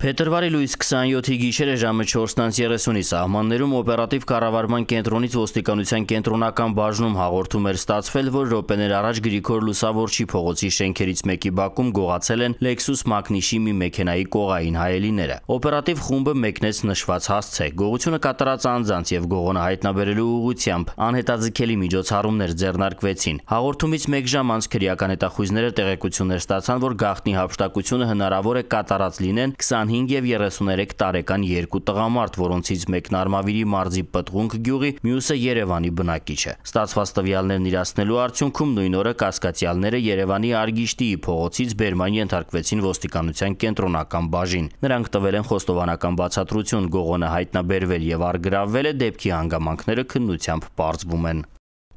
Փետրվարի լույս 27-ի գիշերը ժամը 4:30-ի սահմաններում օպերատիվ կառավարման կենտրոնից ոստիկանության կենտրոնական բաժնում հաղորդում էր ստացվել, որ րոպեներ առաջ Գրիգոր Լուսավորչի փողոցի շենքերից մեկի բակում գողացել են Lexus Magnus-ի մի մեքենայի կողային հայելիները։ Օպերատիվ խումբը մեկնեց նշված հասցե։ Գողությունը կատարած անձանց եւ գողոնը հայտնաբերելու ուղությամբ անհետաձգելի միջոցառումներ ձեռնարկվեցին։ Հաղորդումից 1 ժամ անց քրեական հետախույզները տեղեկություններ ստացան, որ գաղտնի հափշտակությունը հնարավոր է կատարած լինեն 20 35 եւ 33 տարեկան երկու տղամարդ, որոնցից մեկն Արմավիրի մարզի Պտղունք գյուղի, մյուսը Երևանի բնակիչ է։ Ստացված տվյալներն իրացնելու արդյունքում նույն օրը կասկածյալները Երևանի Արգիշտիի փողոցից Բերման ենթարկվեցին ոստիկանության կենտրոնական բաժին։ Նրանք տվել են խոստովանական բացատրություն, Գողոնը հայտնաբերվել եւ արգրավվել է դեպքի հանգամանքները քննությամբ պարզվում են։